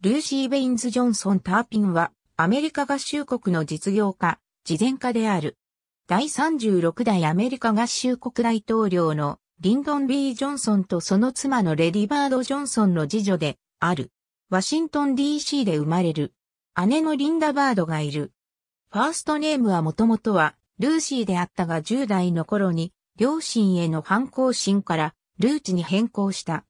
ルーシー・ベインズ・ジョンソン・ターピンは、アメリカ合衆国の実業家、慈善家である。第36代アメリカ合衆国大統領のリンドン・ B・ ジョンソンとその妻のレディバード・ジョンソンの次女である。ワシントン DC で生まれる。姉のリンダ・バードがいる。ファーストネームはもともとはルーシーであったが10代の頃に両親への反抗心からルーチに変更した。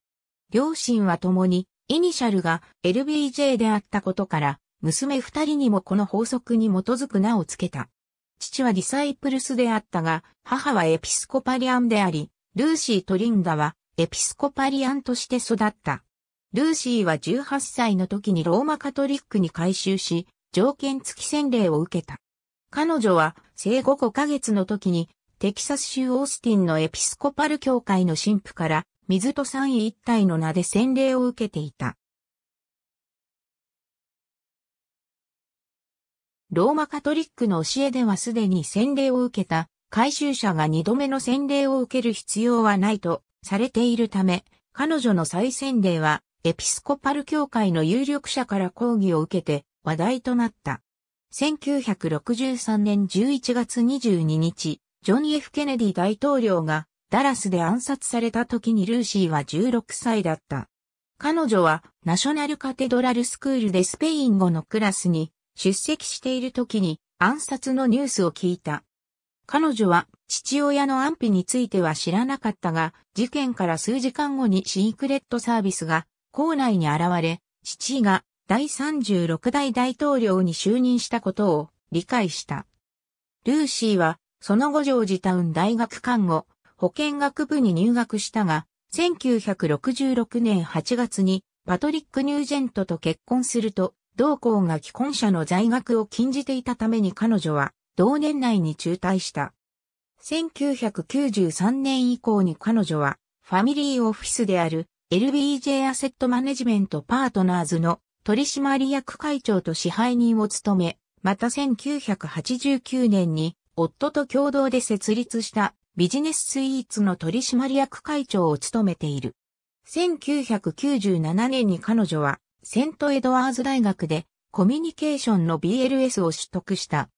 両親は共にイニシャルが LBJ であったことから、娘二人にもこの法則に基づく名を付けた。父はディサイプルスであったが、母はエピスコパリアンであり、ルーシーとリンダはエピスコパリアンとして育った。ルーシーは18歳の時にローマカトリックに改修し、条件付き洗礼を受けた。彼女は生後5ヶ月の時にテキサス州オースティンのエピスコパル教会の神父から水戸三位一体の名で洗礼を受けていた。ローマカトリックの教えではすでに洗礼を受けた回収者が二度目の洗礼を受ける必要はないとされているため、彼女の再洗礼はエピスコパル教会の有力者から抗議を受けて話題となった。1963年11月22日、ジョン・ F・ ケネディ大統領がダラスで暗殺された時にルーシーは16歳だった。彼女はナショナルカテドラルスクールでスペイン語のクラスに出席している時に暗殺のニュースを聞いた。彼女は父親の安否については知らなかったが、事件から数時間後にシークレットサービスが校内に現れ、父が第36代大統領に就任したことを理解した。ルーシーはその後ジョージタウン大学看護保健学部に入学したが、1966年8月にパトリック・ニュージェントと結婚すると、同校が既婚者の在学を禁じていたために彼女は同年内に中退した。1993年以降に彼女はファミリーオフィスである LBJ アセットマネジメントパートナーズの取締役会長と支配人を務め、また1989年に夫と共同で設立したビジネススイーツの取締役会長を務めている。1997年に彼女はセントエドワーズ大学でコミュニケーションの BLS を取得した。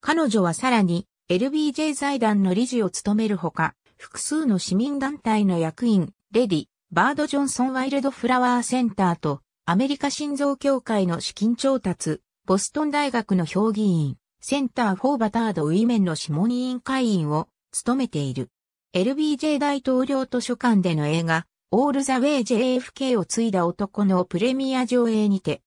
彼女はさらに LBJ 財団の理事を務めるほか、複数の市民団体の役員、レディ、バード・ジョンソン・ワイルド・フラワー・センターと、アメリカ心臓協会の資金調達、ボストン大学の評議員、センター・フォー・バタード・ウィメンの諮問委員会員を務めている。LBJ 大統領図書館での映画、オールザウェイ JFK を継いだ男のプレミア上映にて、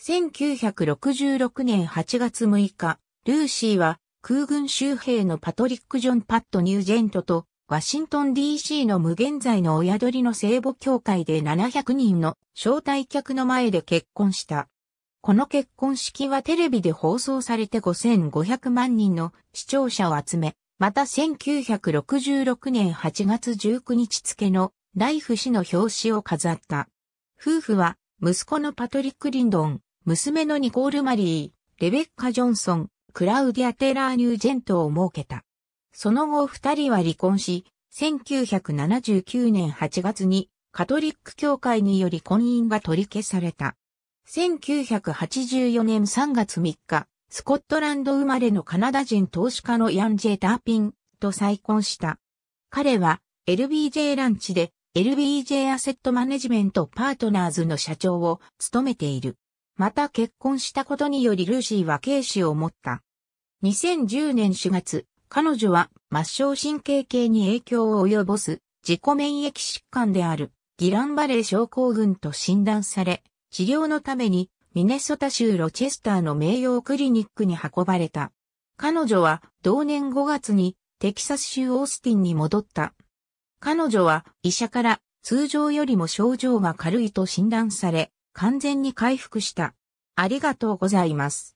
1966年8月6日、ルーシーは空軍州兵のパトリック・ジョン・パット・ニュージェントとワシントン DC の無限在の親鳥の聖母教会で700人の招待客の前で結婚した。この結婚式はテレビで放送されて5500万人の視聴者を集め、また1966年8月19日付のライフ氏の表紙を飾った。夫婦は息子のパトリック・リンドン、娘のニコール・マリー、レベッカ・ジョンソン、クラウディア・テラー・ニュージェントを設けた。その後二人は離婚し、1979年8月にカトリック教会により婚姻が取り消された。1984年3月3日、スコットランド生まれのカナダ人投資家のヤン・ジェ・ダーピンと再婚した。彼は LBJ ランチで LBJ アセットマネジメントパートナーズの社長を務めている。また結婚したことによりルーシーは軽視を持った。2010年4月、彼女は末梢神経系に影響を及ぼす自己免疫疾患であるギランバレー症候群と診断され、治療のためにミネソタ州ロチェスターの名誉クリニックに運ばれた。彼女は同年5月にテキサス州オースティンに戻った。彼女は医者から通常よりも症状が軽いと診断され、完全に回復した。ありがとうございます。